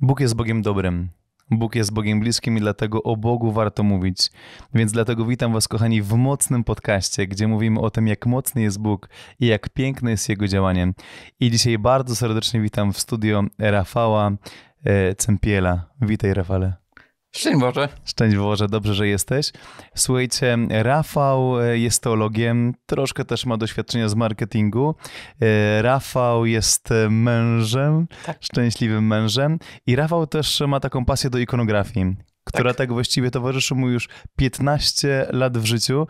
Bóg jest Bogiem dobrym. Bóg jest Bogiem bliskim i dlatego o Bogu warto mówić. Więc dlatego witam Was, kochani, w mocnym podcaście, gdzie mówimy o tym, jak mocny jest Bóg i jak piękne jest Jego działanie. I dzisiaj bardzo serdecznie witam w studio Rafała e, Cempiela. Witaj, Rafale. Szczęść Boże. Szczęść Boże, dobrze, że jesteś. Słuchajcie, Rafał e, jest teologiem, troszkę też ma doświadczenia z marketingu. E, Rafał jest e, mężem, tak. szczęśliwym mężem i Rafał też ma taką pasję do ikonografii która tak. tak. właściwie towarzyszy mu już 15 lat w życiu.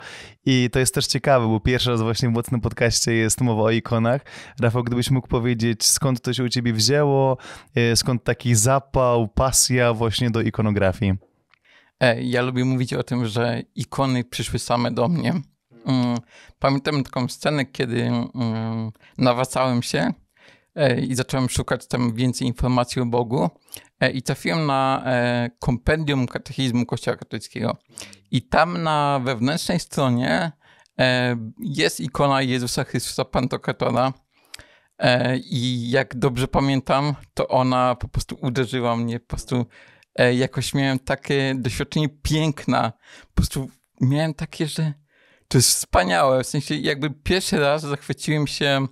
I to jest też ciekawe, bo pierwszy raz właśnie w mocnym podcaście jest mowa o ikonach. Rafał, gdybyś mógł powiedzieć, skąd to się u ciebie wzięło, e, skąd taki zapał, pasja właśnie do ikonografii? E, ja lubię mówić o tym, że ikony przyszły same do mnie. Mm, pamiętam taką scenę, kiedy mm, nawracałem się E, i zacząłem szukać tam więcej informacji o Bogu e, i trafiłem na e, kompendium katechizmu Kościoła katolickiego. I tam na wewnętrznej stronie jest ikona Jezusa Chrystusa Pantokratora. I jak dobrze pamiętam, to ona po prostu uderzyła mnie. Po prostu jakoś miałem takie doświadczenie piękna. Po prostu miałem takie, że to jest wspaniałe. W sensie jakby pierwszy raz zachwyciłem się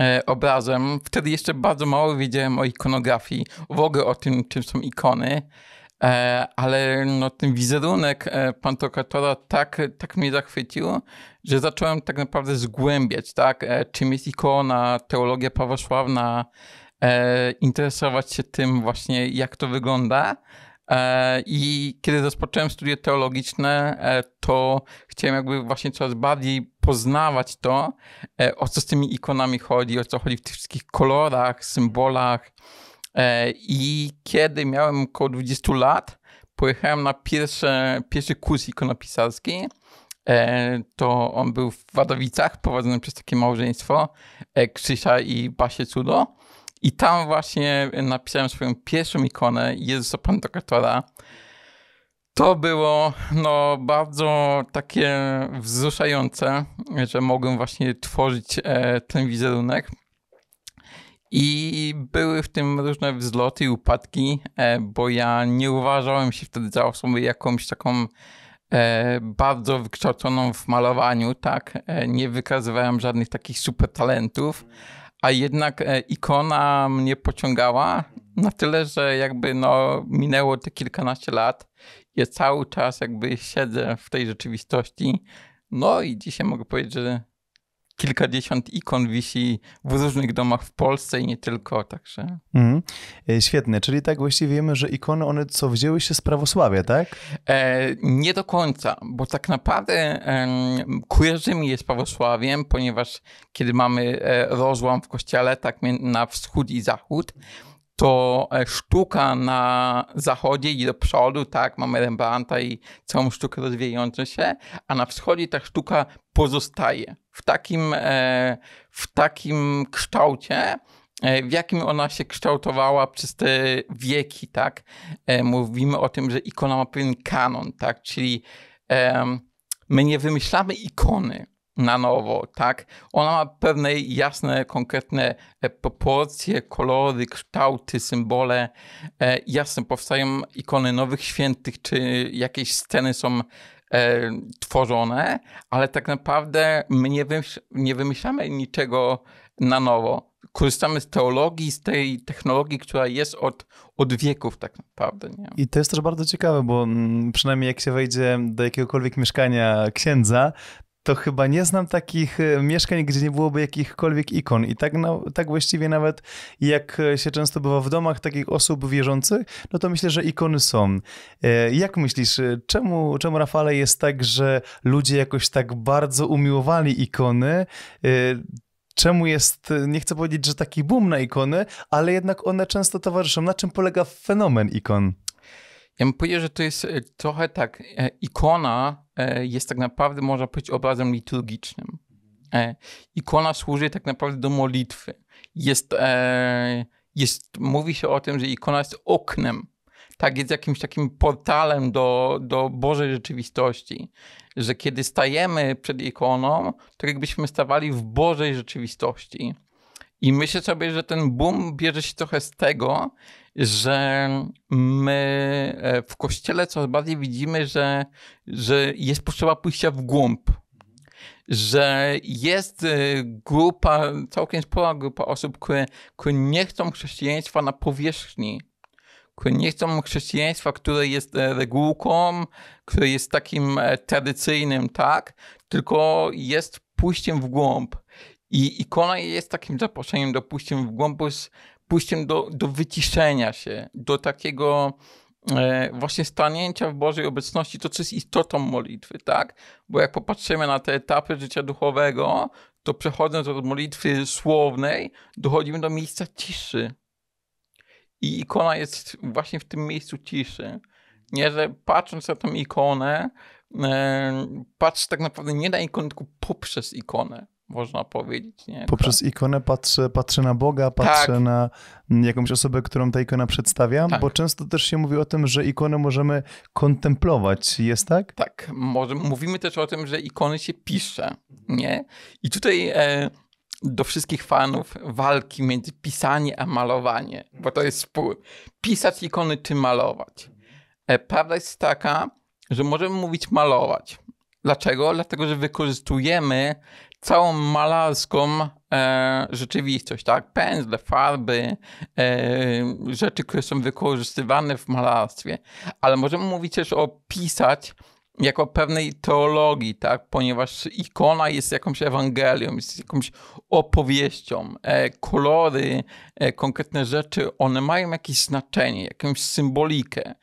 E, obrazem. Wtedy jeszcze bardzo mało wiedziałem o ikonografii, w ogóle o tym, czym są ikony, e, ale no, ten wizerunek e, Pantokratora tak, tak mnie zachwycił, że zacząłem tak naprawdę zgłębiać, tak, czym jest ikona, teologia prawosławna, interesować się tym właśnie, jak to wygląda. E, I kiedy rozpocząłem studia teologiczne, e, to chciałem jakby właśnie coraz bardziej poznawać to, e, o co z tymi ikonami chodzi, o co chodzi w tych wszystkich kolorach, symbolach. I kiedy miałem około 20 lat, pojechałem na pierwsze, pierwszy kurs ikonopisarski. To on był w Wadowicach, prowadzony przez takie małżeństwo Krzysia i Basie Cudo. I tam właśnie napisałem swoją pierwszą ikonę Jezusa Pantokratora. To było no, bardzo takie wzruszające, że mogłem właśnie tworzyć e, ten wizerunek. I były w tym różne wzloty i upadki, e, bo ja nie uważałem się wtedy za osobę jakąś taką e, bardzo wykształconą w malowaniu, tak? E, nie wykazywałem żadnych takich super talentów a jednak e, ikona mnie pociągała na tyle, że jakby no, minęło te kilkanaście lat. Ja cały czas jakby siedzę w tej rzeczywistości. No i dzisiaj mogę powiedzieć, że kilkadziesiąt ikon wisi w różnych domach w Polsce i nie tylko, także. Mm, e, świetne, czyli tak właściwie wiemy, że ikony one co wzięły się z prawosławia, tak? E, nie do końca, bo tak naprawdę e, kojarzymy je z prawosławiem, ponieważ kiedy mamy e, rozłam w kościele, tak na wschód i zachód, to e, sztuka na zachodzie i do przodu, tak, mamy Rembrandta i całą sztukę rozwijającą się, a na wschodzie ta sztuka pozostaje w takim, e, w takim kształcie, e, w jakim ona się kształtowała przez te wieki, tak. Mówimy o tym, że ikona ma pewien kanon, tak, czyli my nie wymyślamy ikony, na nowo, tak? Ona ma pewne jasne, konkretne e, proporcje, kolory, kształty, symbole. E, jasne, powstają ikony nowych świętych, czy jakieś sceny są e, tworzone, ale tak naprawdę my nie, wymyślamy niczego na nowo. Korzystamy z teologii, z tej technologii, która jest od, od wieków tak naprawdę. Nie? I to jest też bardzo ciekawe, bo mm, przynajmniej jak się wejdzie do jakiegokolwiek mieszkania księdza, to chyba nie znam takich e, mieszkań, gdzie nie byłoby jakichkolwiek ikon. I tak, na, tak właściwie nawet jak się często bywa w domach takich osób wierzących, no to myślę, że ikony są. E, jak myślisz, e, czemu, czemu Rafale jest tak, że ludzie jakoś tak bardzo umiłowali ikony? czemu jest, nie chcę powiedzieć, że taki boom na ikony, ale jednak one często towarzyszą. Na czym polega fenomen ikon? Ja bym powiedział, że to jest trochę tak, ikona E, jest tak naprawdę, można powiedzieć, obrazem liturgicznym. E, ikona służy tak naprawdę do modlitwy. Jest, e, jest, mówi się o tym, że ikona jest oknem, tak jest jakimś takim portalem do, do Bożej rzeczywistości, że kiedy stajemy przed ikoną, to jakbyśmy stawali w Bożej rzeczywistości. I myślę sobie, że ten boom bierze się trochę z tego, że my e, w kościele coraz bardziej widzimy, że, że jest potrzeba pójścia w głąb. Że jest e, grupa, całkiem spora grupa osób, które, które nie chcą chrześcijaństwa na powierzchni, które nie chcą chrześcijaństwa, które jest e, regułką, które jest takim tradycyjnym, tak, tylko jest pójściem w głąb. I ikona jest takim zaproszeniem do pójścia w głąb, bo jest pójściem do, do wyciszenia się, do takiego e, właśnie stanięcia w Bożej obecności, to co jest istotą modlitwy, tak? Bo jak popatrzymy na te etapy życia duchowego, to przechodząc od modlitwy słownej, dochodzimy do miejsca ciszy. I ikona jest właśnie w tym miejscu ciszy. Nie, że patrząc na tą ikonę, e, patrz tak naprawdę nie na ikonę, tylko poprzez ikonę można powiedzieć. Nie? Poprzez tak. ikonę patrzę, patrzę na Boga, patrzę tak. na jakąś osobę, którą ta ikona przedstawia, tak. bo często też się mówi o tym, że ikony możemy kontemplować, jest tak? Tak, może, mówimy też o tym, że ikony się pisze, nie? I tutaj e, do wszystkich fanów walki między pisanie a malowanie, bo to jest spór. Pisać ikony czy malować? E, prawda jest taka, że możemy mówić malować. Dlaczego? Dlatego, że wykorzystujemy całą malarską e, rzeczywistość, tak? Pędzle, farby, e, rzeczy, które są wykorzystywane w malarstwie. Ale możemy mówić też o pisać jako pewnej teologii, tak? Ponieważ ikona jest jakąś ewangelią, jest jakąś opowieścią. E, kolory, e, konkretne rzeczy, one mają jakieś znaczenie, jakąś symbolikę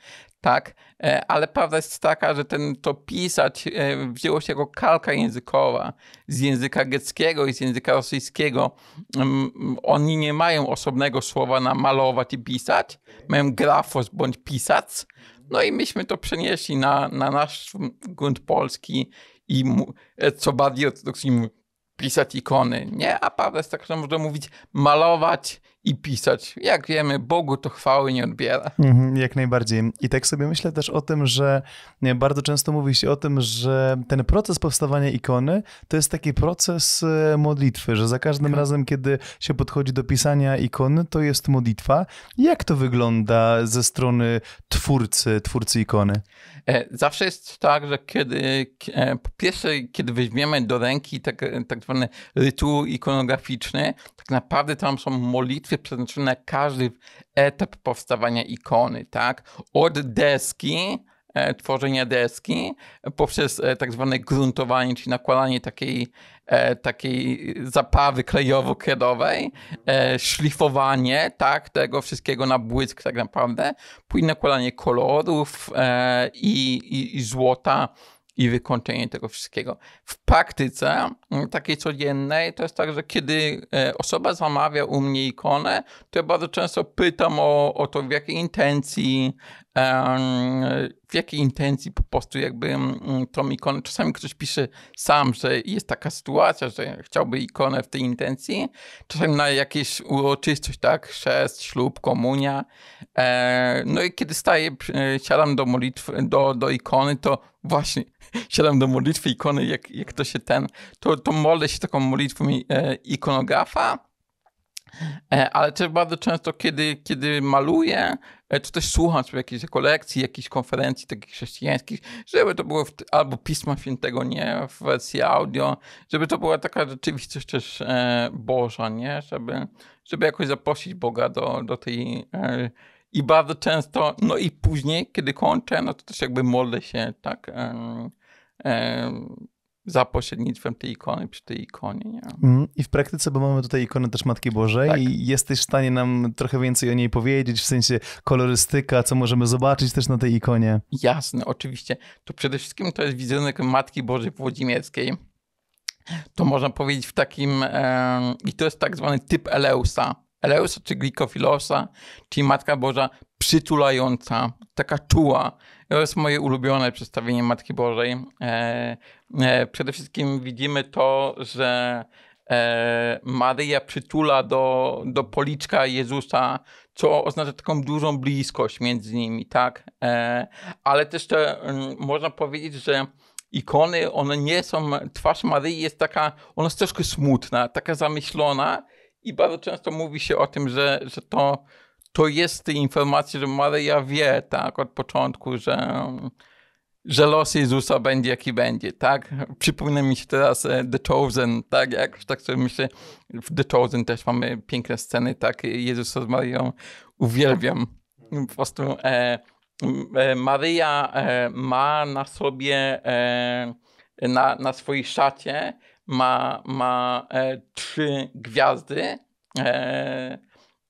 tak, e, ale prawda jest taka, że ten to pisać e, wzięło się jako kalka językowa z języka greckiego i z języka rosyjskiego. Mm, oni nie mają osobnego słowa na malować i pisać, mają grafos bądź pisac. No i myśmy to przenieśli na, na nasz grunt polski i e, co bardziej ortodoksyjny pisać ikony, nie? A prawda jest taka, że można mówić malować i pisać. Jak wiemy, Bogu to chwały nie odbiera. Mhm, jak najbardziej. I tak sobie myślę też o tym, że bardzo często mówi się o tym, że ten proces powstawania ikony to jest taki proces e, modlitwy, że za każdym tak. razem, kiedy się podchodzi do pisania ikony, to jest modlitwa. Jak to wygląda ze strony twórcy, twórcy ikony? E, zawsze jest tak, że kiedy e, po pierwsze, kiedy weźmiemy do ręki tak, tak zwany rytuł ikonograficzny, tak naprawdę tam są modlitwy, warstwie przeznaczone na każdy etap powstawania ikony, tak? Od deski, e, tworzenia deski, poprzez e, tak zwane gruntowanie, czyli nakładanie takiej, e, takiej zapawy klejowo-kredowej, e, szlifowanie tak, tego wszystkiego na błysk tak naprawdę, później nakładanie kolorów e, i, i, i złota, i wykończenie tego wszystkiego. W praktyce mm, takiej codziennej to jest tak, że kiedy e, osoba zamawia u mnie ikonę, to ja bardzo często pytam o, o to, w jakiej intencji, w jakiej intencji po prostu jakby mm, tą ikonę. Czasami ktoś pisze sam, że jest taka sytuacja, że chciałby ikonę w tej intencji. Czasami na jakieś uroczystość, tak, chrzest, ślub, komunia. E, no i kiedy staję, e, siadam do modlitwy, do, do ikony, to właśnie siadam do modlitwy ikony, jak, jak to się ten, to, to modlę się taką modlitwą e, ikonografa, e, ale też bardzo często, kiedy, kiedy maluję, e, to też słucham sobie jakiejś kolekcji, jakichś konferencji takich chrześcijańskich, żeby to było w, albo Pisma Świętego, nie, w wersji audio, żeby to była taka rzeczywistość też e, Boża, nie, żeby, żeby jakoś zaprosić Boga do, do tej e, i bardzo często, no i później, kiedy kończę, no to też jakby modlę się, tak, um, um, za pośrednictwem tej ikony, przy tej ikonie. Nie? Mm, I w praktyce, bo mamy tutaj ikonę też Matki Bożej tak. i jesteś w stanie nam trochę więcej o niej powiedzieć, w sensie kolorystyka, co możemy zobaczyć też na tej ikonie. Jasne, oczywiście. To przede wszystkim to jest wizerunek Matki Bożej Włodzimierskiej. To można powiedzieć w takim, i to jest tak zwany typ Eleusa, Eleusa czy Glikofilosa, czyli Matka Boża przytulająca, taka czuła. To jest moje ulubione przedstawienie Matki Bożej. E, e, przede wszystkim widzimy to, że e, Maryja przytula do, do policzka Jezusa, co oznacza taką dużą bliskość między nimi, tak? E, ale też te, m, można powiedzieć, że ikony, one nie są, twarz Maryi jest taka, ona jest troszkę smutna, taka zamyślona, i bardzo często mówi się o tym, że, że to, to jest informacji, że Maryja no, wie tak od początku, że, że los Jezusa będzie jaki będzie, tak? Przypomina mi się teraz e, The Chosen, tak? Jak tak sobie myślę, w The Chosen też mamy piękne sceny, tak? Jezusa z Marią uwielbiam. Po prostu e, e, Maryja e, ma na sobie, e, na, na swojej szacie ma, ma e, trzy gwiazdy e,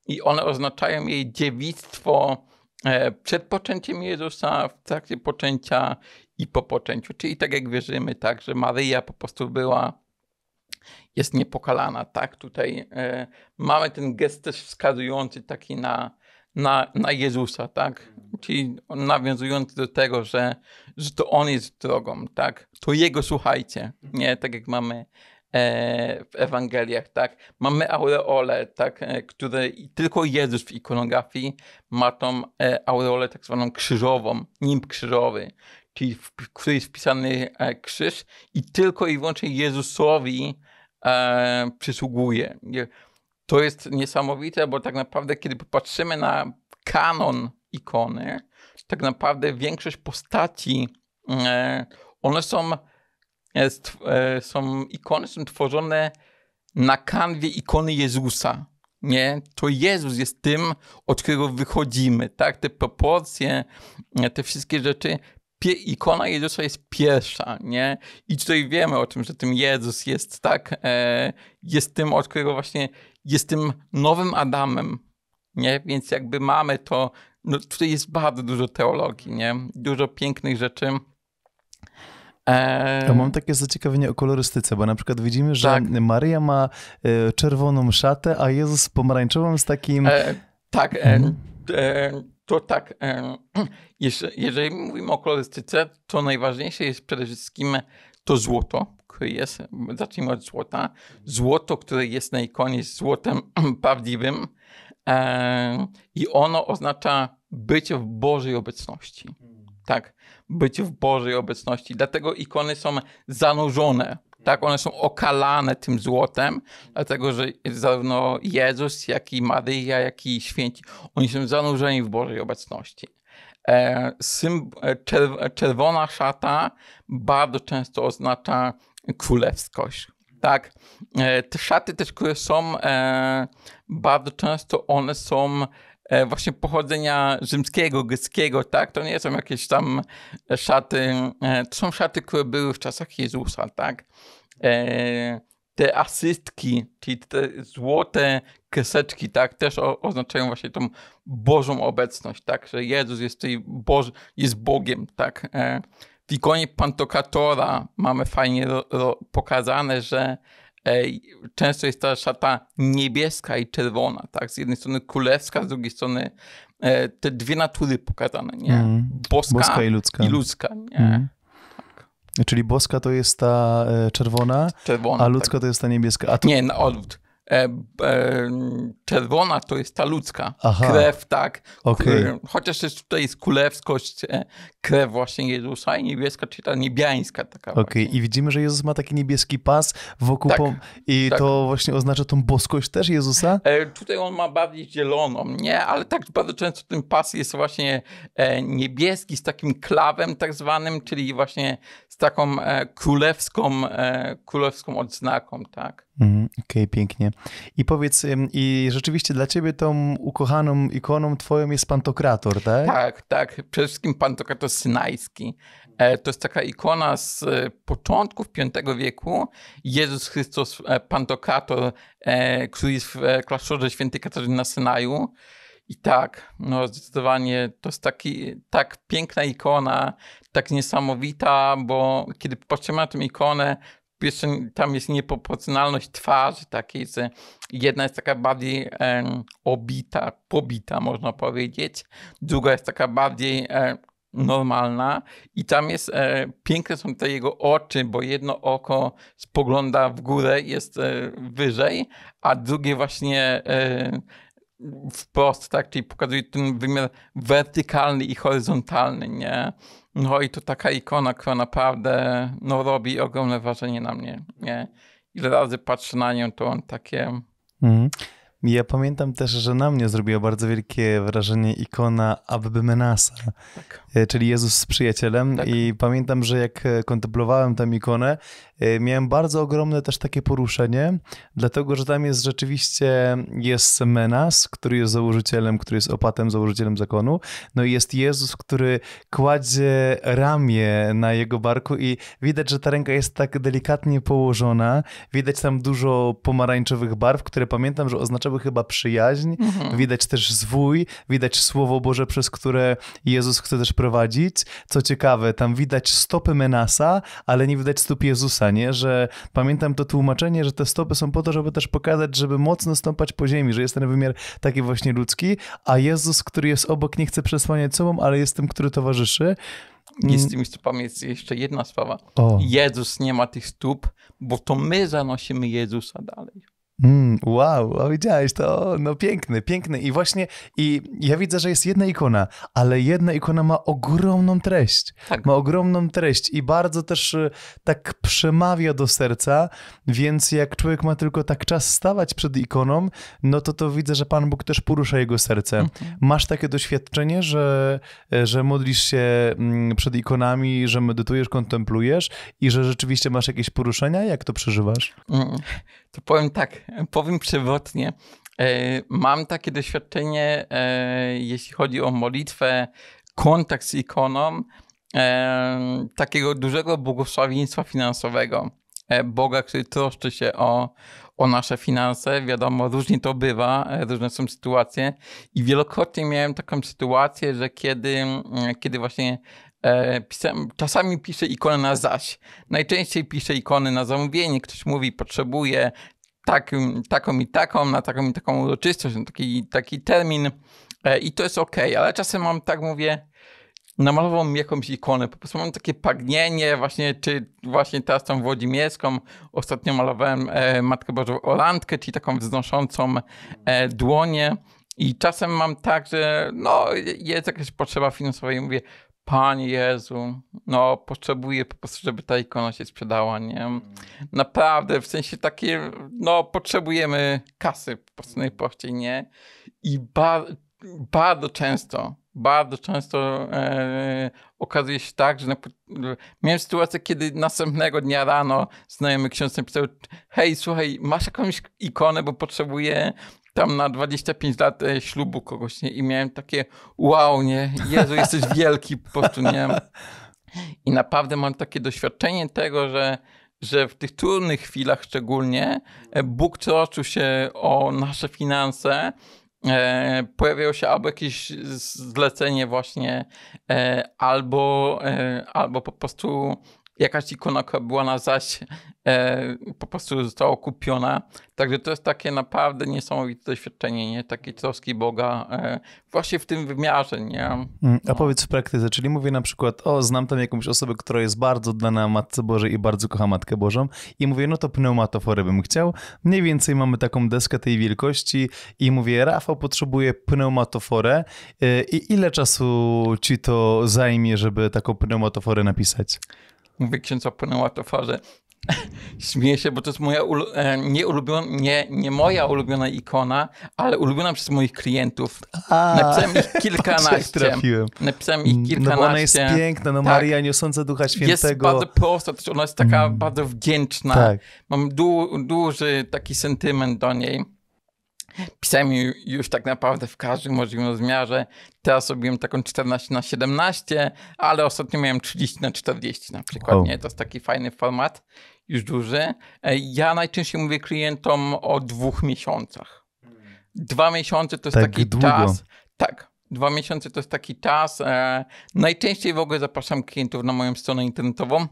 i one oznaczają jej dziewictwo e, przed poczęciem Jezusa, w trakcie poczęcia i po poczęciu. Czyli tak jak wierzymy, tak, że Maryja po prostu była jest niepokalana, tak? Tutaj e, mamy ten gest też wskazujący taki na, na, na Jezusa, tak? Czyli nawiązując do tego, że, że to On jest drogą, tak? To Jego słuchajcie, nie? Tak jak mamy e, w Ewangeliach, tak? Mamy aureole, tak? E, które tylko Jezus w ikonografii ma tą e, aureolę tak zwaną krzyżową, nimb krzyżowy, czyli w, w której jest wpisany e, krzyż i tylko i wyłącznie Jezusowi e, przysługuje to jest niesamowite, bo tak naprawdę, kiedy popatrzymy na kanon ikony, tak naprawdę większość postaci, e, one są, e, e, są ikony są tworzone na kanwie ikony Jezusa. Nie, to Jezus jest tym, od którego wychodzimy, tak? Te proporcje, te wszystkie rzeczy. Pie ikona Jezusa jest pierwsza, nie? I tutaj wiemy o tym, że tym Jezus jest, tak? jest tym, od którego właśnie jest tym nowym Adamem, nie? Więc jakby mamy to, no tutaj jest bardzo dużo teologii, nie? Dużo pięknych rzeczy. Eee, ja mam takie zaciekawienie o kolorystyce, bo na przykład widzimy, że tak. ma e, czerwoną szatę, a Jezus pomarańczową z takim... E, tak, e, mhm. to tak, jeżeli mówimy o kolorystyce, to najważniejsze jest przede wszystkim to złoto, które jest, zacznijmy od złota, złoto, które jest na ikonie złotem prawdziwym e, i ono oznacza bycie w Bożej obecności. Tak, bycie w Bożej obecności. Dlatego ikony są zanurzone tak, one są okalane tym złotem, dlatego że zarówno Jezus, jak i Maryja, jak i święci, oni są zanurzeni w Bożej obecności. E, e, e, czerwona szata bardzo często oznacza królewskość. Tak, te szaty też, które są, bardzo często one są właśnie pochodzenia rzymskiego, greckiego, tak? To nie są jakieś tam szaty, to są szaty, które były w czasach Jezusa, tak? te asystki, czyli te złote kreseczki, tak, też o, oznaczają właśnie tą Bożą obecność, tak, że Jezus jest tutaj Boż, jest Bogiem, tak. E, w ikonie Pantokratora mamy fajnie ro, ro, pokazane, że e, często jest ta szata niebieska i czerwona, tak? Z jednej strony królewska, z drugiej strony e, te dwie natury pokazane, nie? Mm. Boska, Boska i ludzka. I ludzka nie? Mm. Czyli boska to jest ta e, czerwona, czerwona a tak. ludzka tak. to jest ta niebieska. Tu... Nie, na odwrót. E, e, czerwona to jest ta ludzka Aha. krew, tak? Okay. chociaż jest tutaj jest królewskość, e, krew właśnie Jezusa i niebieska, czyli ta niebiańska taka. Okej, okay. i widzimy, że Jezus ma taki niebieski pas wokół tak. pom- i tak. to właśnie oznacza tą boskość też Jezusa? tutaj on ma bardziej zieloną, nie? Ale tak bardzo często ten pas jest właśnie niebieski z takim klawem tak zwanym, czyli właśnie z taką królewską, królewską odznaką, tak? Mhm, okej, okay, pięknie. I powiedz, i rzeczywiście dla ciebie tą ukochaną ikoną twoją jest Pantokrator, tak? Tak, tak. Przede wszystkim Pantokrator Synajski. E, to jest taka ikona z e, początków V wieku. Jezus Chrystus e, Pantokrator, który jest w klasztorze świętej Katarzyny na Synaju. I tak, no zdecydowanie to jest taki, tak piękna ikona, tak niesamowita, bo kiedy popatrzymy na tę ikonę, tam jest nieproporcjonalność twarzy takiej, że jedna jest taka bardziej e, obita, pobita można powiedzieć, druga jest taka bardziej e, normalna i tam jest, e, piękne są te jego oczy, bo jedno oko spogląda w górę, jest e, wyżej, a drugie właśnie e, wprost, tak? Czyli pokazuje ten wymiar wertykalny i horyzontalny, nie? No i to taka ikona, która naprawdę no, robi ogromne wrażenie na mnie, nie? Ile razy patrzę na nią, to on takie... Mm. Ja pamiętam też, że na mnie zrobiła bardzo wielkie wrażenie ikona Abby Menasa, tak. E, czyli Jezus z przyjacielem. Tak. I pamiętam, że jak e, kontemplowałem tę ikonę, e, miałem bardzo ogromne też takie poruszenie, dlatego że tam jest rzeczywiście jest Menas, który jest założycielem, który jest opatem, założycielem zakonu, no i jest Jezus, który kładzie ramię na jego barku i widać, że ta ręka jest tak delikatnie położona, widać tam dużo pomarańczowych barw, które pamiętam, że oznaczały chyba przyjaźń, mhm. widać też zwój, widać Słowo Boże, przez które Jezus chce też co ciekawe, tam widać stopy Menasa, ale nie widać stóp Jezusa, nie? Że pamiętam to tłumaczenie, że te stopy są po to, żeby też pokazać, żeby mocno stąpać po ziemi, że jest ten wymiar taki właśnie ludzki, a Jezus, który jest obok, nie chce przesłaniać sobą, ale jest tym, który towarzyszy. I z tymi stopami jest jeszcze jedna sprawa. O. Jezus nie ma tych stóp, bo to my zanosimy Jezusa dalej. Mm, wow, a widziałeś to? No piękny, piękny. I właśnie, i ja widzę, że jest jedna ikona, ale jedna ikona ma ogromną treść. Tak. Ma ogromną treść i bardzo też y, tak przemawia do serca, więc jak człowiek ma tylko tak czas stawać przed ikoną, no to to widzę, że Pan Bóg też porusza jego serce. Mhm. Masz takie doświadczenie, że, e, że modlisz się mm, przed ikonami, że medytujesz, kontemplujesz i że rzeczywiście masz jakieś poruszenia? Jak to przeżywasz? Mhm. To powiem tak, powiem przewrotnie. E, mam takie doświadczenie, e, jeśli chodzi o modlitwę, kontakt z ikoną, e, takiego dużego błogosławieństwa finansowego. Boga, który troszczy się o, o nasze finanse. Wiadomo, różnie to bywa, różne są sytuacje. I wielokrotnie miałem taką sytuację, że kiedy, mm, kiedy właśnie E, Pisałem, czasami piszę ikonę na zaś. Najczęściej piszę ikony na zamówienie. Ktoś mówi, potrzebuje tak, taką i taką, na taką i taką uroczystość, na taki, taki termin. E, I to jest ok, ale czasem mam tak, mówię, namalował mi jakąś ikonę. Po prostu mam takie pragnienie, właśnie, czy właśnie teraz tą Włodzimierską. Ostatnio malowałem e, Matkę Bożą olandkę, czyli taką wznoszącą e, dłonię. I czasem mam tak, że no, jest jakaś potrzeba finansowa i mówię, Panie Jezu, no potrzebuję po prostu, żeby ta ikona się sprzedała, nie? Mm. Naprawdę, w sensie takie, no potrzebujemy kasy po prostu mm. najprościej, nie? I ba bardzo często, bardzo często e, okazuje się tak, że na, miałem sytuację, kiedy następnego dnia rano znajomy ksiądz napisał, hej, słuchaj, masz jakąś ikonę, bo potrzebuję tam na 25 lat e, ślubu kogoś nie? i miałem takie wow, nie? Jezu, jesteś wielki, po prostu nie? I naprawdę mam takie doświadczenie tego, że że w tych trudnych chwilach szczególnie e, Bóg troszczył się o nasze finanse, e, pojawiało się albo jakieś zlecenie właśnie, e, albo, e, albo po prostu jakaś ikona, która była na zaś, e, po prostu została kupiona. Także to jest takie naprawdę niesamowite doświadczenie, nie? Takiej troski Boga e, właśnie w tym wymiarze, nie? Mm, no. A powiedz w praktyce, czyli mówię na przykład, o, znam tam jakąś osobę, która jest bardzo na Matce Bożej i bardzo kocha Matkę Bożą i mówię, no to pneumatofory bym chciał. Mniej więcej mamy taką deskę tej wielkości i mówię, Rafał potrzebuje pneumatoforę e, i ile czasu ci to zajmie, żeby taką pneumatoforę napisać? Mówię, księdza płynęła to farze. Śmieję się, bo to jest moja e, nie, ulubiona, nie, nie moja ulubiona ikona, ale ulubiona przez moich klientów. A, Napisałem ich kilkanaście. Napisałem ich kilkanaście. No ona jest piękna, no tak. Maria niosąca Ducha Świętego. Jest bardzo prosta, znaczy ona jest taka mm. bardzo wdzięczna. Tak. Mam du duży taki sentyment do niej. Pisałem już tak naprawdę w każdym możliwym rozmiarze. Teraz robiłem taką 14 na 17, ale ostatnio miałem 30 na 40 na przykład. Nie? To jest taki fajny format, już duży. E, ja najczęściej mówię klientom o dwóch miesiącach. Hmm. Dwa miesiące to jest tak taki długo. czas. Tak, dwa miesiące to jest taki czas. E, najczęściej w ogóle zapraszam klientów na moją stronę internetową. E,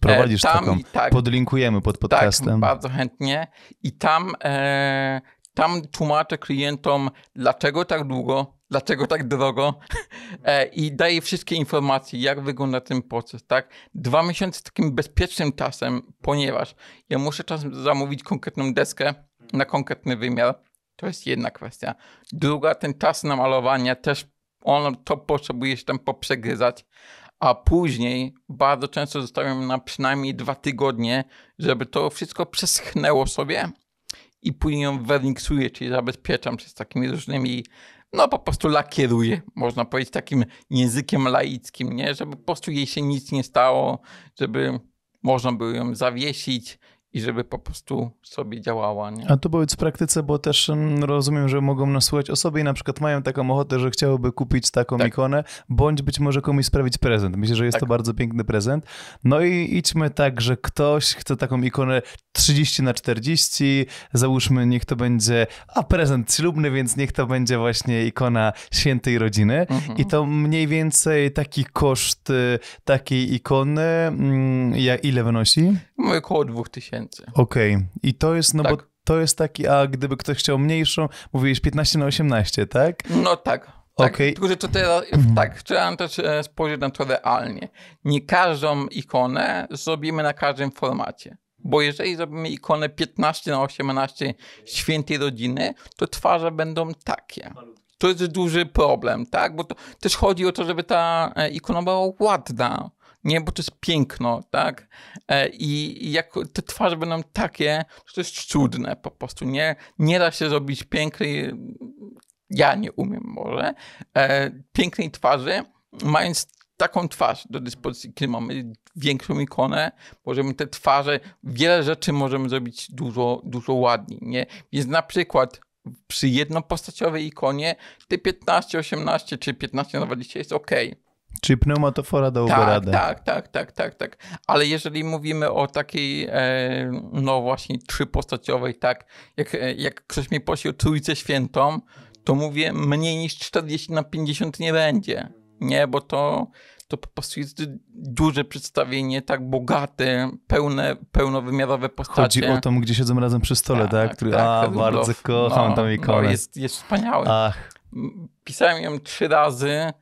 Prowadzisz e, tam, taką, tak, podlinkujemy pod tak, podcastem. Tak, bardzo chętnie. I tam e, tam tłumaczę klientom, dlaczego tak długo, dlaczego tak drogo e, i daje wszystkie informacje, jak wygląda ten proces, tak? Dwa miesiące takim bezpiecznym czasem, ponieważ ja muszę czasem zamówić konkretną deskę na konkretny wymiar. To jest jedna kwestia. Druga, ten czas na malowanie też on to potrzebuje się tam poprzegryzać, a później bardzo często zostawiam na przynajmniej dwa tygodnie, żeby to wszystko przeschnęło sobie i później ją werniksuję, czyli zabezpieczam przez takimi różnymi, no po prostu lakieruję, można powiedzieć takim językiem laickim, nie? Żeby po prostu jej się nic nie stało, żeby można było ją zawiesić i żeby po prostu sobie działała. Nie? A to powiedz w praktyce, bo też mm, rozumiem, że mogą nas słuchać osoby i na przykład mają taką ochotę, że chciałyby kupić taką tak. ikonę, bądź być może komuś sprawić prezent. Myślę, że jest tak. to bardzo piękny prezent. No i idźmy tak, że ktoś chce taką ikonę 30 na 40, załóżmy, niech to będzie, a prezent ślubny, więc niech to będzie właśnie ikona świętej rodziny. Mhm. I to mniej więcej taki koszt y, takiej ikony, mm, jak ile wynosi? Mówię no, około 2000. Okej, okay. i to jest, no tak. bo to jest taki, a gdyby ktoś chciał mniejszą, mówiłeś 15 na 18, tak? No tak. Tak, Tylko, że to teraz, mhm. tak, trzeba też e, spojrzeć na to realnie. Nie każdą ikonę zrobimy na każdym formacie. Bo jeżeli zrobimy ikonę 15 na 18 świętej rodziny, to twarze będą takie. To jest duży problem, tak? Bo to też chodzi o to, żeby ta e, ikona była ładna, nie? Bo to jest piękno, tak? E, I jak te twarze będą takie, że to jest cudne po prostu. Nie, nie da się zrobić pięknej, ja nie umiem może, e, pięknej twarzy, mając taką twarz do dyspozycji, kiedy mamy większą ikonę, możemy te twarze, wiele rzeczy możemy zrobić dużo, dużo ładniej, nie? Więc na przykład przy jednopostaciowej ikonie te 15, 18 czy 15 na 20 jest ok. Czy pneumatofora dał tak, radę. Tak, tak, tak, tak, tak. Ale jeżeli mówimy o takiej, e, no właśnie, trzypostaciowej, tak, jak, e, jak ktoś mi prosił Trójce Świętą, to mówię, mniej niż 40 na 50 nie będzie. Nie, bo to, to po prostu jest duże przedstawienie, tak bogate, pełne, pełnowymiarowe postacie. Chodzi o tam, gdzie siedzą razem przy stole, tak? tak? Który, tak a, Rudolf. bardzo kocham no, tam ikonę. No, jest, jest wspaniały. Ach. Pisałem ją trzy razy,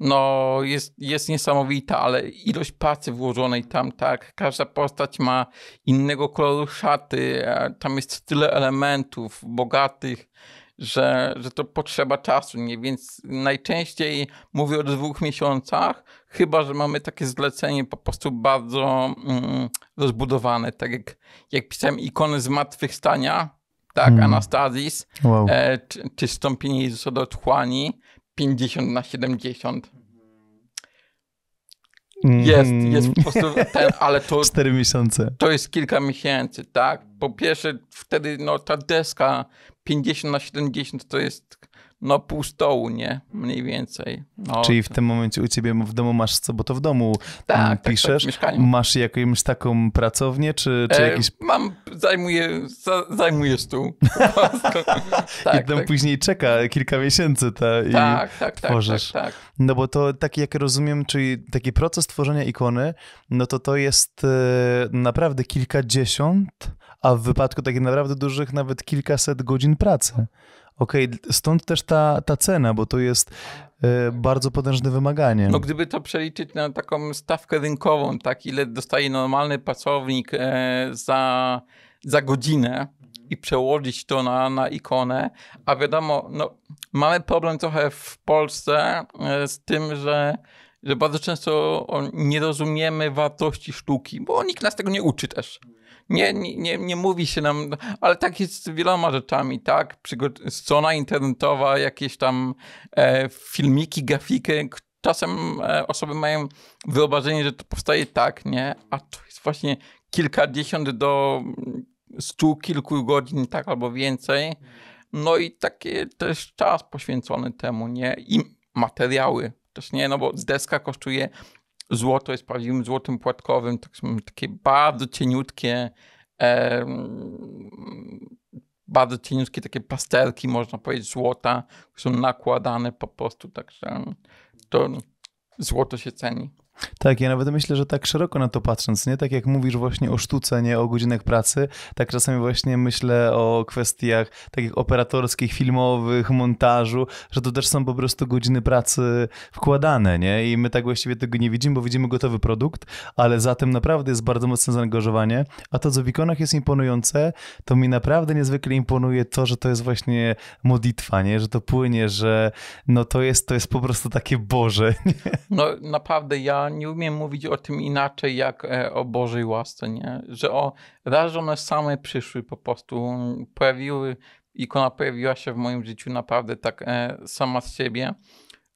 no jest, jest niesamowita, ale ilość pracy włożonej tam, tak, każda postać ma innego koloru szaty, tam jest tyle elementów bogatych, że, że to potrzeba czasu, nie? Więc najczęściej mówię o dwóch miesiącach, chyba że mamy takie zlecenie po prostu bardzo mm, rozbudowane. Tak jak, jak pisałem, ikony zmartwychwstania, tak, hmm. Anastazis, wow. e, czy, czy Stąpienie Jezusa do Otchłani, 50 na 70. Mm. Jest, jest po prostu ten, ale to. Cztery miesiące. To jest kilka miesięcy, tak? Po pierwsze, wtedy no, ta deska 50 na 70 to jest no pół stołu, nie? Mniej więcej. No, Czyli w tym momencie u ciebie w domu masz co, bo to w domu tak, piszesz. Mm, tak, tak, w masz jakąś taką pracownię, czy, czy e, jakiś... Mam, zajmuję, za, zajmuję stół. tak, I tam tak. później czeka kilka miesięcy ta i tak, tak, tak, tak tworzysz. Tak, tak, No bo to taki, jak rozumiem, czyli taki proces tworzenia ikony, no to to jest e, naprawdę kilkadziesiąt, a w wypadku takich naprawdę dużych nawet kilkaset godzin pracy. Okej, okay, stąd też ta, ta cena, bo to jest e, bardzo potężne wymaganie. No gdyby to przeliczyć na taką stawkę rynkową, tak ile dostaje normalny pracownik e, za, za godzinę i przełożyć to na, na ikonę, a wiadomo, no, mamy problem trochę w Polsce e, z tym, że że bardzo często nie rozumiemy wartości sztuki, bo nikt nas tego nie uczy też nie, nie, nie mówi się nam, ale tak jest z wieloma rzeczami, tak? Strona internetowa, jakieś tam e, filmiki, grafiki, czasem e, osoby mają wyobrażenie, że to powstaje tak, nie? A to jest właśnie kilkadziesiąt do stu kilku godzin, tak albo więcej. No i taki też czas poświęcony temu, nie? I materiały też nie, no bo deska kosztuje złoto jest prawdziwym złotym płatkowym, tak, takie bardzo cieniutkie, e, bardzo cieniutkie takie pasterki, można powiedzieć, złota, które są nakładane po prostu, także to złoto się ceni. Tak, ja nawet myślę, że tak szeroko na to patrząc, nie tak jak mówisz właśnie o sztuce, nie o godzinach pracy, tak czasami właśnie myślę o kwestiach takich operatorskich, filmowych, montażu, że to też są po prostu godziny pracy wkładane, nie? I my tak właściwie tego nie widzimy, bo widzimy gotowy produkt, ale za tym naprawdę jest bardzo mocne zaangażowanie, a to, co w ikonach jest imponujące, to mi naprawdę niezwykle imponuje to, że to jest właśnie modlitwa, nie? Że to płynie, że no to jest, to jest po prostu takie Boże. Nie? No naprawdę ja nie umiem mówić o tym inaczej jak e, o Bożej łasce, nie? Że o, raz, że one same przyszły po prostu, pojawiły, ikona pojawiła się w moim życiu naprawdę tak e, sama z siebie.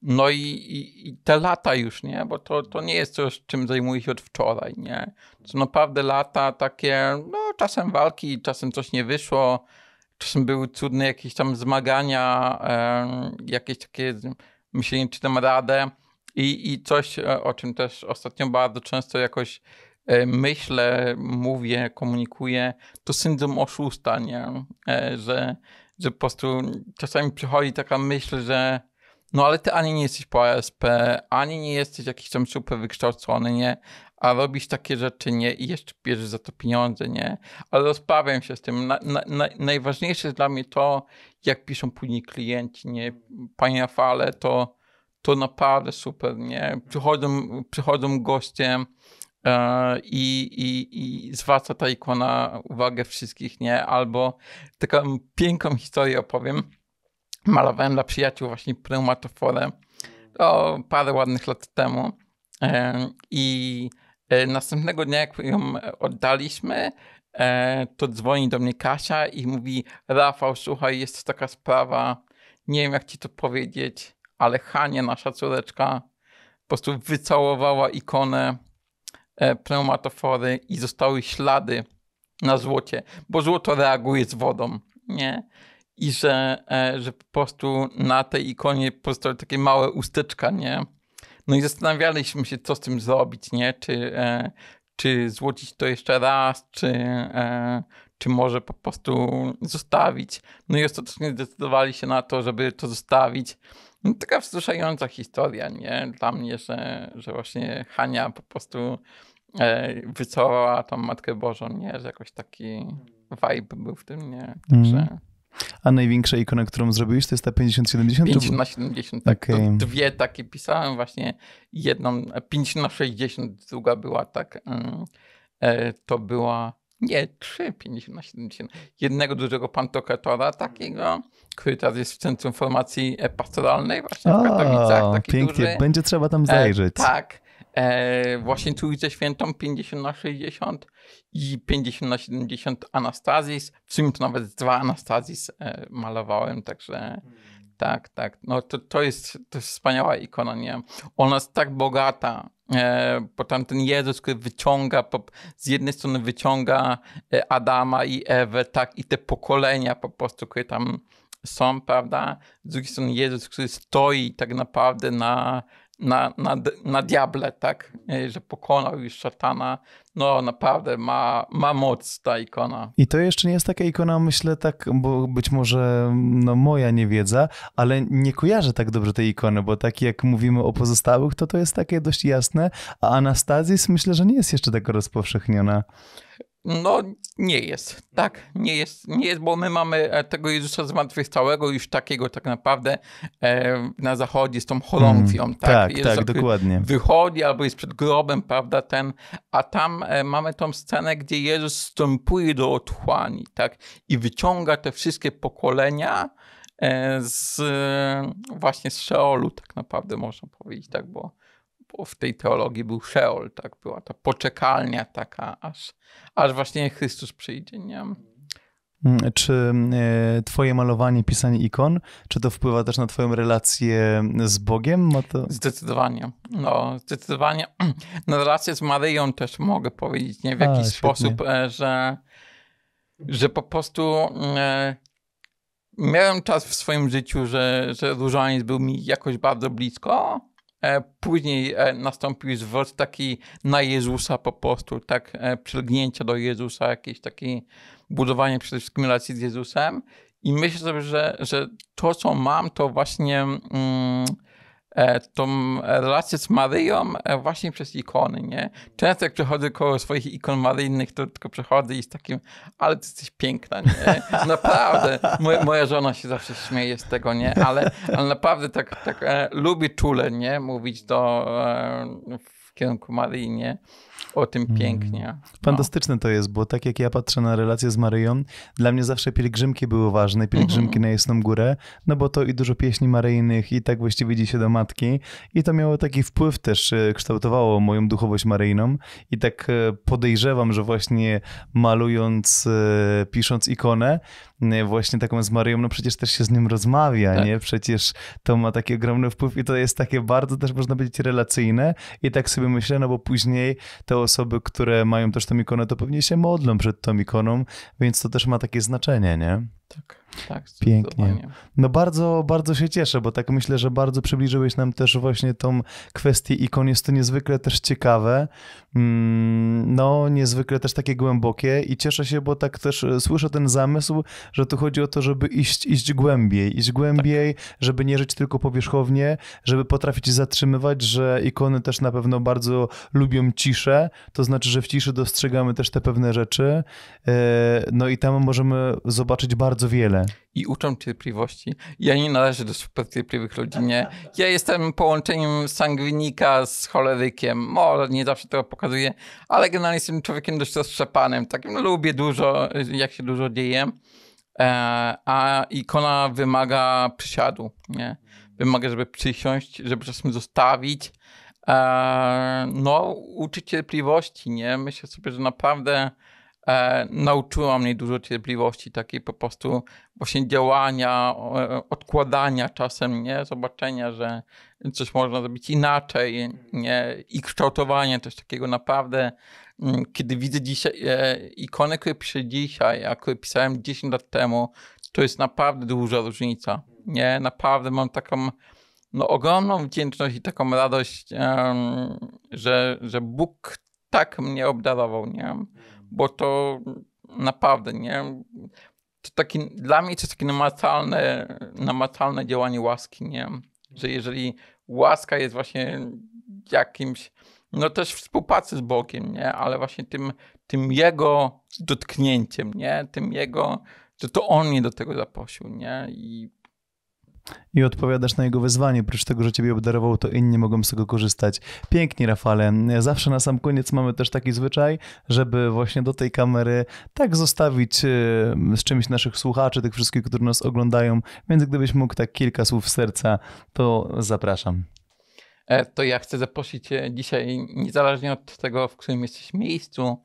No i, i, i, te lata już, nie? Bo to, to nie jest coś, czym zajmuję się od wczoraj, nie? To naprawdę lata takie, no czasem walki, czasem coś nie wyszło, czasem były cudne jakieś tam zmagania, e, jakieś takie myślenie, czy tam radę. I, I coś, e, o czym też ostatnio bardzo często jakoś e, myślę, mówię, komunikuję, to syndrom oszusta, nie? E, że, że po prostu czasami przychodzi taka myśl, że no ale ty ani nie jesteś po ASP, ani nie jesteś jakiś tam super wykształcony, nie? A robisz takie rzeczy, nie? I jeszcze bierzesz za to pieniądze, nie? Ale rozprawiam się z tym. Na, na, na, najważniejsze jest dla mnie to, jak piszą później klienci, nie? Panie Fale, to to naprawdę super, nie? Przychodzą, przychodzą goście e, i, i, i zwraca ta ikona uwagę wszystkich, nie? Albo taką piękną historię opowiem. Malowałem dla przyjaciół właśnie pneumatoforę to parę ładnych lat temu e, i e, Następnego dnia, jak ją oddaliśmy, e, to dzwoni do mnie Kasia i mówi: Rafał, słuchaj, jest taka sprawa, nie wiem jak ci to powiedzieć ale Hanie, nasza córeczka, po prostu wycałowała ikonę e, pneumatofory i zostały ślady na złocie, bo złoto reaguje z wodą, nie? I że, e, że po prostu na tej ikonie pozostały takie małe usteczka, nie? No i zastanawialiśmy się, co z tym zrobić, nie? Czy, e, czy złocić to jeszcze raz, czy, czy może po prostu zostawić. No i ostatecznie zdecydowali się na to, żeby to zostawić. No, taka wzruszająca historia, nie? Dla mnie, że, że właśnie Hania po prostu e, wycofała tą Matkę Bożą, nie? Że jakoś taki vibe był w tym, nie? Także... Mm. A największa ikona, którą zrobiłeś, to jest ta 50-70? 5 na 70, tak. Okay. Dwie takie pisałem właśnie. Jedną, 5 na 60, druga była tak. Mm, e, to była nie, trzy, 50 na 70. Jednego dużego pantokratora takiego, który teraz jest w Centrum Formacji Pastoralnej właśnie w Katowicach. Taki pięknie, duży. będzie trzeba tam e, zajrzeć. E, tak. E, właśnie Trójce Świętą 50 na 60 i 50 na 70 Anastazis. W sumie to nawet dwa Anastazis e, malowałem, także hmm. tak, tak. No to, to, jest, to jest wspaniała ikona, nie? Ona jest tak bogata E, bo tamten ten Jezus, który wyciąga, z jednej strony wyciąga e, Adama i Ewę, tak, i te pokolenia po prostu, które tam są, prawda? Z drugiej strony Jezus, który stoi tak naprawdę na, na, na, na diable, tak? E, że pokonał już szatana no naprawdę ma, ma moc ta ikona. I to jeszcze nie jest taka ikona, myślę tak, bo być może no moja niewiedza, ale nie kojarzę tak dobrze tej ikony, bo tak jak mówimy o pozostałych, to to jest takie dość jasne, a Anastazis myślę, że nie jest jeszcze tak rozpowszechniona. No nie jest, tak, nie jest, nie jest, bo my mamy e, tego Jezusa zmartwychwstałego już takiego tak naprawdę e, na zachodzie z tą holąkwią, mm, tak? Tak, tak, dokładnie. Wychodzi albo jest przed grobem, prawda, ten, a tam e, mamy tą scenę, gdzie Jezus wstępuje do otchłani, tak? I wyciąga te wszystkie pokolenia e, z e, właśnie z Szeolu, tak naprawdę można powiedzieć, tak, bo w tej teologii był Szeol, tak? Była ta poczekalnia taka, aż, aż właśnie Chrystus przyjdzie, nie? Mm, czy e, twoje malowanie, pisanie ikon, czy to wpływa też na twoją relację z Bogiem? To... Zdecydowanie. No, zdecydowanie. Na relację z Maryją też mogę powiedzieć, nie? W jakiś A, sposób, e, że, że po prostu mm, e, miałem czas w swoim życiu, że, że różaniec był mi jakoś bardzo blisko, E, później e, nastąpił zwrot taki na Jezusa po prostu, tak e, przylgnięcia do Jezusa, jakieś takie budowanie przede wszystkim relacji z Jezusem. I myślę sobie, że, że to, co mam, to właśnie... Mm, E, tą relację z Maryją e, właśnie przez ikony, nie? Często jak przechodzę koło swoich ikon maryjnych, to tylko przechodzę i z takim, ale ty jesteś piękna, nie? Naprawdę. Moja, moja żona się zawsze śmieje z tego, nie? Ale, ale naprawdę tak, tak e, lubię czule, nie? Mówić do e, w kierunku Maryi, nie? O tym mm. pięknie. No. Fantastyczne no. to jest, bo tak jak ja patrzę na relacje z Maryją, dla mnie zawsze pielgrzymki były ważne, pielgrzymki mhm. na Jasną Górę, no bo to i dużo pieśni maryjnych i tak właściwie idzie się do matki i to miało taki wpływ też, e, kształtowało moją duchowość maryjną i tak e, podejrzewam, że właśnie malując, e, pisząc ikonę, właśnie taką z Maryją, no przecież też się z nim rozmawia, tak. nie? Przecież to ma taki ogromny wpływ i to jest takie bardzo też można powiedzieć relacyjne i tak sobie myślę, no bo później te osoby, które mają też tą ikonę, to pewnie się modlą przed tą ikoną, więc to też ma takie znaczenie, nie? Tak, tak. Pięknie. No bardzo, bardzo się cieszę, bo tak myślę, że bardzo przybliżyłeś nam też właśnie tą kwestię ikon. Jest to niezwykle też ciekawe, mm, no niezwykle też takie głębokie i cieszę się, bo tak też e, słyszę ten zamysł, że tu chodzi o to, żeby iść, iść głębiej, iść głębiej, tak. żeby nie żyć tylko powierzchownie, żeby potrafić zatrzymywać, że ikony też na pewno bardzo lubią ciszę, to znaczy, że w ciszy dostrzegamy też te pewne rzeczy, e, no i tam możemy zobaczyć bardzo bardzo wiele. I uczą cierpliwości. Ja nie należę do super cierpliwych nie. Ja jestem połączeniem sangwinika z cholerykiem. Może nie zawsze to pokazuję, ale generalnie jestem człowiekiem dość rozszczepanym. Takim no, lubię dużo, jak się dużo dzieje. E, a ikona wymaga przysiadu. Nie? Wymaga, żeby przysiąść, żeby czasem zostawić. E, no, uczy cierpliwości, nie? Myślę sobie, że naprawdę e, nauczyła mnie dużo cierpliwości, takiej po prostu właśnie działania, e, odkładania czasem, nie? Zobaczenia, że coś można zrobić inaczej nie? i kształtowanie też takiego naprawdę, m, mm, kiedy widzę dzisiaj e, ikony, które piszę dzisiaj, a które pisałem 10 lat temu, to jest naprawdę duża różnica, nie? Naprawdę mam taką no, ogromną wdzięczność i taką radość, um, że, że Bóg tak mnie obdarował, nie? bo to naprawdę, nie? To taki, dla mnie to jest takie namacalne, namacalne działanie łaski, nie? Że jeżeli łaska jest właśnie jakimś, no też współpracy z Bogiem, nie? Ale właśnie tym, tym jego dotknięciem, nie? Tym jego, że to on mnie do tego zaprosił, nie? I i odpowiadasz na jego wezwanie. Oprócz tego, że ciebie obdarował, to inni mogą z tego korzystać. Pięknie, Rafale. Zawsze na sam koniec mamy też taki zwyczaj, żeby właśnie do tej kamery tak zostawić y, z czymś naszych słuchaczy, tych wszystkich, którzy nas oglądają. Więc gdybyś mógł tak kilka słów serca, to zapraszam. E, to ja chcę zaprosić cię e, dzisiaj, niezależnie od tego, w którym jesteś miejscu,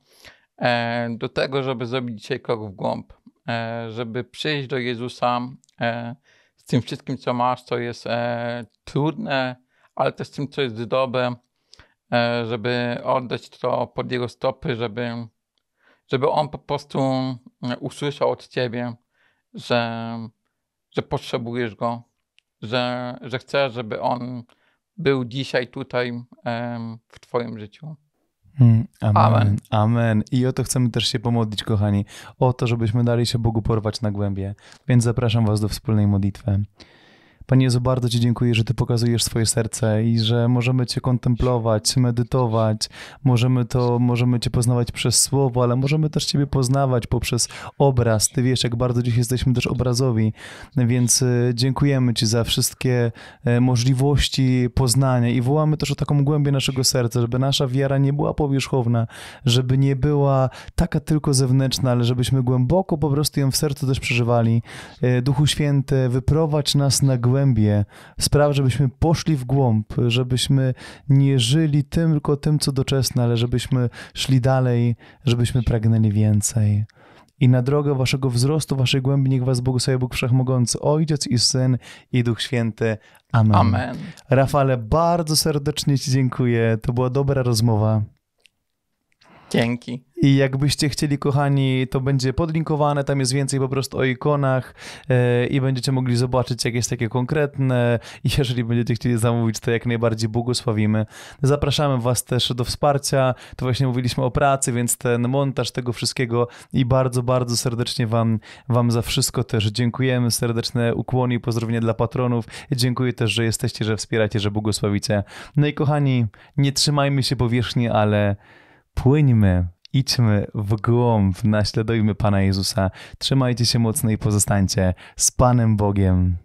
e, do tego, żeby zrobić dzisiaj krok w głąb, żeby przyjść do Jezusa tym wszystkim, co masz, co jest e, trudne, ale też z tym, co jest dobre, e, żeby oddać to pod jego stopy, żeby, żeby on po prostu mm, usłyszał od ciebie, że, że potrzebujesz go, że, że chcesz, żeby on był dzisiaj tutaj e, w twoim życiu. Hmm, amen. Amen. Amen. I o to chcemy też się pomodlić, kochani. O to, żebyśmy dali się Bogu porwać na głębie. Więc zapraszam Was do wspólnej modlitwy. Panie Jezu, bardzo Ci dziękuję, że Ty pokazujesz swoje serce i że możemy Cię kontemplować, medytować, możemy to, możemy Cię poznawać przez słowo, ale możemy też Ciebie poznawać poprzez obraz. Ty wiesz, jak bardzo dziś jesteśmy też obrazowi, więc y, dziękujemy Ci za wszystkie y, możliwości poznania i wołamy też o taką głębię naszego serca, żeby nasza wiara nie była powierzchowna, żeby nie była taka tylko zewnętrzna, ale żebyśmy głęboko po prostu ją w sercu też przeżywali. Y, Duchu Święty, wyprowadź nas na głębię głębie spraw, żebyśmy poszli w głąb, żebyśmy nie żyli tym, tylko tym, co doczesne, ale żebyśmy szli dalej, żebyśmy pragnęli więcej. I na drogę waszego wzrostu, waszej głębi niech was błogosławi Bóg Wszechmogący, Ojciec i Syn i Duch Święty. Amen. Amen. Rafale, bardzo serdecznie ci dziękuję. To była dobra rozmowa. Dzięki. I jakbyście chcieli, kochani, to będzie podlinkowane, tam jest więcej po prostu o ikonach e, i będziecie mogli zobaczyć jakieś takie konkretne. I jeżeli będziecie chcieli zamówić, to jak najbardziej błogosławimy. Zapraszamy Was też do wsparcia. To właśnie mówiliśmy o pracy, więc ten montaż tego wszystkiego i bardzo, bardzo serdecznie Wam, wam za wszystko też dziękujemy. Serdeczne ukłony i pozdrowienia dla patronów. Dziękuję też, że jesteście, że wspieracie, że błogosławicie. No i kochani, nie trzymajmy się powierzchni, ale płyńmy, idźmy w głąb, naśladujmy Pana Jezusa. Trzymajcie się mocno i pozostańcie z Panem Bogiem.